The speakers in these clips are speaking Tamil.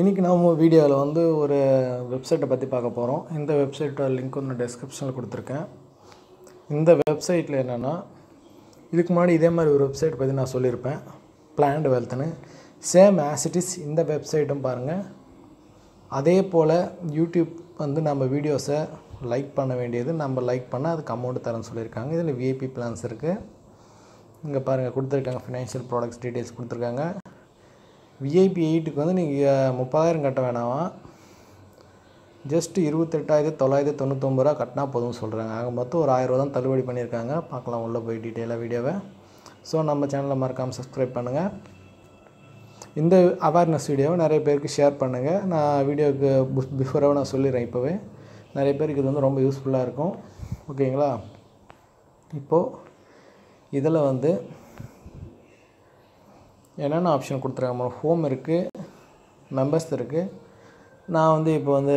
இன்றைக்கி நாம் வீடியோவில் வந்து ஒரு வெப்சைட்டை பற்றி பார்க்க போகிறோம் இந்த வெப்சைட்டோட லிங்க் வந்து டெஸ்கிரிப்ஷனில் கொடுத்துருக்கேன் இந்த வெப்சைட்டில் என்னென்னா இதுக்கு முன்னாடி இதே மாதிரி ஒரு வெப்சைட் பற்றி நான் சொல்லியிருப்பேன் பிளான்டு வெல்த்னு சேம் ஆசிட்டிஸ் இந்த வெப்சைட்டும் பாருங்கள் அதே போல் யூடியூப் வந்து நம்ம வீடியோஸை லைக் பண்ண வேண்டியது நம்ம லைக் பண்ணால் அதுக்கு அமௌண்ட் தரேன்னு சொல்லியிருக்காங்க இதில் விஐபி பிளான்ஸ் இருக்குது இங்கே பாருங்கள் கொடுத்துருக்காங்க ஃபினான்ஷியல் ப்ராடக்ட்ஸ் டீட்டெயில்ஸ் கொடுத்துருக்காங்க விஐபி எயிட்டுக்கு வந்து நீங்கள் முப்பதாயிரம் கட்ட வேணாமா ஜஸ்ட்டு இருபத்தெட்டாயிரத்தி தொள்ளாயிரத்தி தொண்ணூத்தொம்பது ரூபா கட்டினா போதும் சொல்கிறாங்க ஆக மொத்தம் ஒரு ரூபா தான் தள்ளுபடி பண்ணியிருக்காங்க பார்க்கலாம் உள்ளே போய் டீட்டெயிலாக வீடியோவை ஸோ நம்ம சேனலை மறக்காமல் சப்ஸ்கிரைப் பண்ணுங்கள் இந்த அவேர்னஸ் வீடியோவை நிறைய பேருக்கு ஷேர் பண்ணுங்கள் நான் வீடியோவுக்கு பிஃபோராக நான் சொல்லிடுறேன் இப்போவே நிறைய பேருக்கு இது வந்து ரொம்ப யூஸ்ஃபுல்லாக இருக்கும் ஓகேங்களா இப்போது இதில் வந்து என்னென்ன ஆப்ஷன் கொடுத்துருக்காங்க ஹோம் இருக்குது மெம்பர்ஸ் இருக்குது நான் வந்து இப்போ வந்து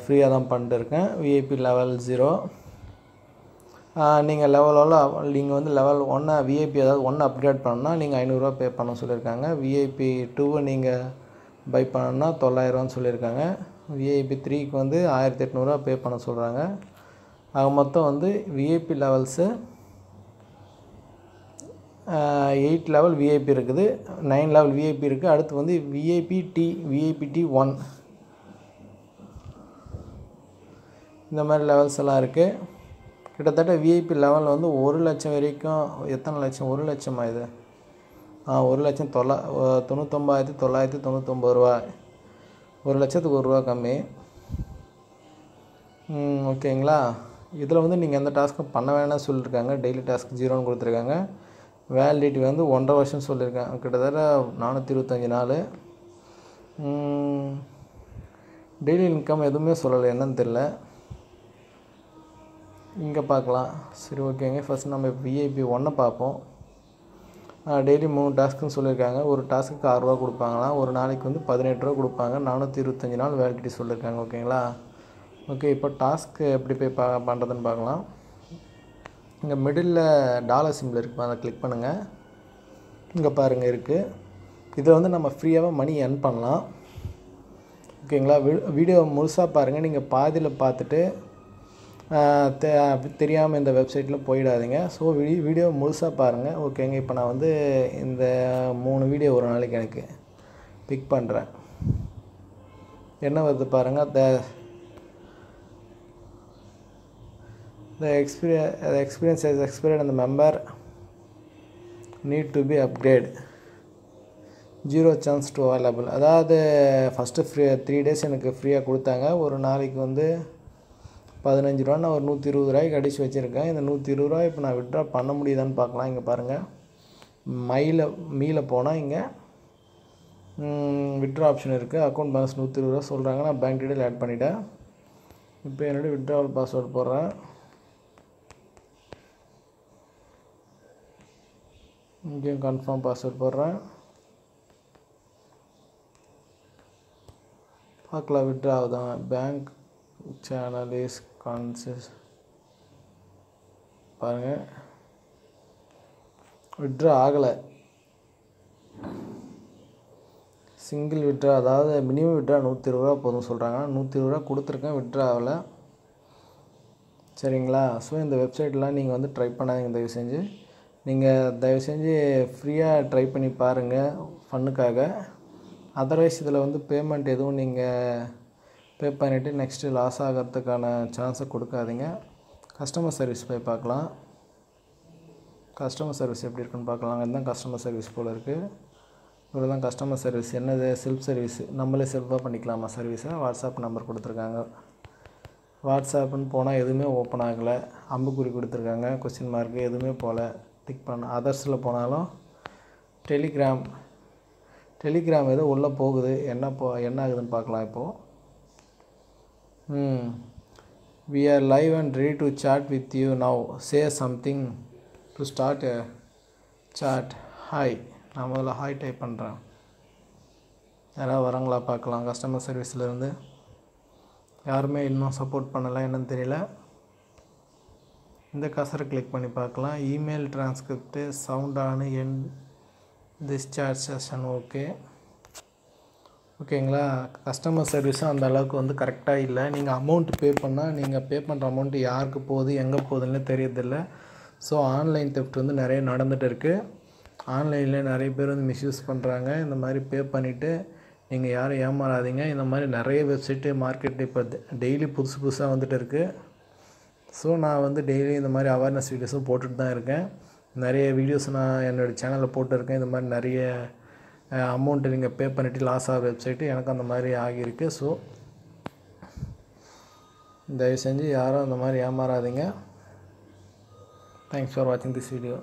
ஃப்ரீயாக தான் பண்ணிட்டுருக்கேன் விஐபி லெவல் ஜீரோ நீங்கள் லெவலோட நீங்கள் வந்து லெவல் ஒன்று விஐபி ஏதாவது ஒன்று அப்கிரேட் பண்ணால் நீங்கள் ஐநூறுரூவா பே பண்ண சொல்லியிருக்காங்க விஐபி டூவை நீங்கள் பை பண்ணணும்னா தொள்ளாயிரரூவான்னு சொல்லியிருக்காங்க விஐபி த்ரீக்கு வந்து ஆயிரத்தி எட்நூறுரூவா பே பண்ண சொல்கிறாங்க ஆக மொத்தம் வந்து VIP levels eight level VIP இருக்குது நைன் லெவல் விஐபி இருக்குது அடுத்து வந்து VIP D VIP D one இந்த மாதிரி லெவல்ஸ் எல்லாம் இருக்குது கிட்டத்தட்ட விஐபி லெவலில் வந்து ஒரு லட்சம் வரைக்கும் எத்தனை லட்சம் ஒரு லட்சமா இது ஆ ஒரு லட்சம் தொள்ளா தொண்ணூத்தொம்பாயிரத்தி தொள்ளாயிரத்தி தொண்ணூத்தொம்பது ரூபா ஒரு லட்சத்துக்கு ஒரு ரூபா கம்மி ஓகேங்களா இதில் வந்து நீங்கள் எந்த டாஸ்க்கும் பண்ண வேணாம் சொல்லியிருக்காங்க டெய்லி டாஸ்க் ஜீரோன்னு கொடுத்துருக்காங்க வேலிடிட்டி வந்து ஒன்றரை வருஷம் சொல்லியிருக்கேன் கிட்டத்தட்ட நானூற்றி இருபத்தஞ்சி நாள் டெய்லி இன்கம் எதுவுமே சொல்லலை என்னன்னு தெரில இங்கே பார்க்கலாம் சரி ஓகேங்க ஃபஸ்ட் நம்ம விஐபி ஒன்றை பார்ப்போம் டெய்லி மூணு டாஸ்க்குன்னு சொல்லியிருக்காங்க ஒரு டாஸ்க்குக்கு ஆறுரூவா கொடுப்பாங்களாம் ஒரு நாளைக்கு வந்து பதினெட்டு ரூபா கொடுப்பாங்க நானூற்றி இருபத்தஞ்சி நாள் வேலிடிட்டி சொல்லியிருக்காங்க ஓகேங்களா ஓகே இப்போ டாஸ்க்கு எப்படி போய் பா பண்ணுறதுன்னு பார்க்கலாம் இங்கே மிடில் டாலர் சிம்பிள் இருக்குமா அதை கிளிக் பண்ணுங்கள் இங்கே பாருங்கள் இருக்குது இதில் வந்து நம்ம ஃப்ரீயாகவே மணி ஏர்ன் பண்ணலாம் ஓகேங்களா வீடியோ முழுசாக பாருங்கள் நீங்கள் பாதியில் பார்த்துட்டு தெ தெரியாமல் இந்த வெப்சைட்டில் போயிடாதீங்க ஸோ வீ வீடியோ முழுசாக பாருங்கள் ஓகேங்க இப்போ நான் வந்து இந்த மூணு வீடியோ ஒரு நாளைக்கு எனக்கு பிக் பண்ணுறேன் என்ன வருது பாருங்கள் the The experience, the experience has expired and the member need to be zero chance to available அதாவது ஃபஸ்ட்டு ஃப்ரீ த்ரீ டேஸ் எனக்கு ஃப்ரீயாக கொடுத்தாங்க ஒரு நாளைக்கு வந்து பதினஞ்சு ரூபா நான் ஒரு நூற்றி இருபது ரூபாய்க்கு அடித்து வச்சுருக்கேன் இந்த நூற்றி இருபது ரூபா இப்போ நான் விட்ரா பண்ண முடியுதான்னு பார்க்கலாம் இங்கே பாருங்கள் மயில மீல போனால் இங்கே விட்ரா ஆப்ஷன் இருக்குது அக்கௌண்ட் பேலன்ஸ் நூற்றி இருபது ரூபா சொல்கிறாங்க நான் பேங்க் டீட்டெயில் ஆட் பண்ணிவிட்டேன் இப்போ என்னுடைய விட்ராவல் பாஸ்வேர்டு போடுறேன் இங்கேயும் கன்ஃபார்ம் பாஸ்வேர்ட் போடுறேன் பார்க்கலாம் விட்ரா ஆகுதான் பேங்க் சேனல் இஸ் கான்சியஸ் பாருங்கள் விட்ரா ஆகலை சிங்கிள் விட்ரா அதாவது மினிமம் விட்ரா நூற்றி இருபது ரூபா போதும் சொல்கிறாங்க நூற்றி இருபது ரூபா கொடுத்துருக்கேன் விட்ரா ஆகலை சரிங்களா ஸோ இந்த வெப்சைட்லாம் நீங்கள் வந்து ட்ரை பண்ணாதீங்க தயவு செஞ்சு நீங்கள் தயவு செஞ்சு ஃப்ரீயாக ட்ரை பண்ணி பாருங்கள் ஃபன்னுக்காக அதர்வைஸ் இதில் வந்து பேமெண்ட் எதுவும் நீங்கள் பே பண்ணிவிட்டு நெக்ஸ்ட்டு லாஸ் ஆகிறதுக்கான சான்ஸை கொடுக்காதீங்க கஸ்டமர் சர்வீஸ் போய் பார்க்கலாம் கஸ்டமர் சர்வீஸ் எப்படி இருக்குன்னு பார்க்கலாம் இதுதான் கஸ்டமர் சர்வீஸ் போல் இருக்குது இவ்வளோ தான் கஸ்டமர் சர்வீஸ் என்னது செல்ஃப் சர்வீஸ் நம்மளே செல்ஃபாக பண்ணிக்கலாமா சர்வீஸை வாட்ஸ்அப் நம்பர் கொடுத்துருக்காங்க வாட்ஸ்அப்புன்னு போனால் எதுவுமே ஓப்பன் ஆகலை அம்புக்குறி கொடுத்துருக்காங்க கொஸ்டின் மார்க்கு எதுவுமே போகல கிளிக் பண்ண அதர்ஸில் போனாலும் டெலிகிராம் டெலிகிராம் எதோ உள்ளே போகுது என்ன போ என்ன ஆகுதுன்னு பார்க்கலாம் இப்போது ம் we are live and ready to chat with you now say something to start chat hi நான் முதல்ல ஹாய் டைப் பண்ணுறேன் யாராவது வரங்களா பார்க்கலாம் கஸ்டமர் சர்வீஸ்லேருந்து யாருமே இன்னும் சப்போர்ட் பண்ணலை என்னன்னு தெரியல இந்த கசரை கிளிக் பண்ணி பார்க்கலாம் இமெயில் டிரான்ஸ்கிரிப்டு சவுண்டானு என் டிஸ்சார்ஜ் செஷன் ஓகே ஓகேங்களா கஸ்டமர் சர்வீஸும் அந்த அளவுக்கு வந்து கரெக்டாக இல்லை நீங்கள் அமௌண்ட் பே பண்ணால் நீங்கள் பே பண்ணுற அமௌண்ட்டு யாருக்கு போகுது எங்கே போகுதுன்னு தெரியறதில்ல ஸோ ஆன்லைன் தெஃப்ட் வந்து நிறைய நடந்துகிட்டு இருக்குது ஆன்லைனில் நிறைய பேர் வந்து மிஸ்யூஸ் பண்ணுறாங்க இந்த மாதிரி பே பண்ணிவிட்டு நீங்கள் யாரும் ஏமாறாதீங்க இந்த மாதிரி நிறைய வெப்சைட்டு மார்க்கெட்டில் இப்போ டெய்லி புதுசு புதுசாக வந்துட்டு இருக்குது ஸோ நான் வந்து டெய்லி இந்த மாதிரி அவேர்னஸ் வீடியோஸும் போட்டுட்டு தான் இருக்கேன் நிறைய வீடியோஸ் நான் என்னோடய சேனலில் போட்டிருக்கேன் இந்த மாதிரி நிறைய அமௌண்ட்டு நீங்கள் பே பண்ணிவிட்டு லாஸ் ஆகிற வெப்சைட்டு எனக்கு அந்த மாதிரி ஆகியிருக்கு ஸோ தயவு செஞ்சு யாரும் அந்த மாதிரி ஏமாறாதீங்க தேங்க்ஸ் ஃபார் வாட்சிங் திஸ் வீடியோ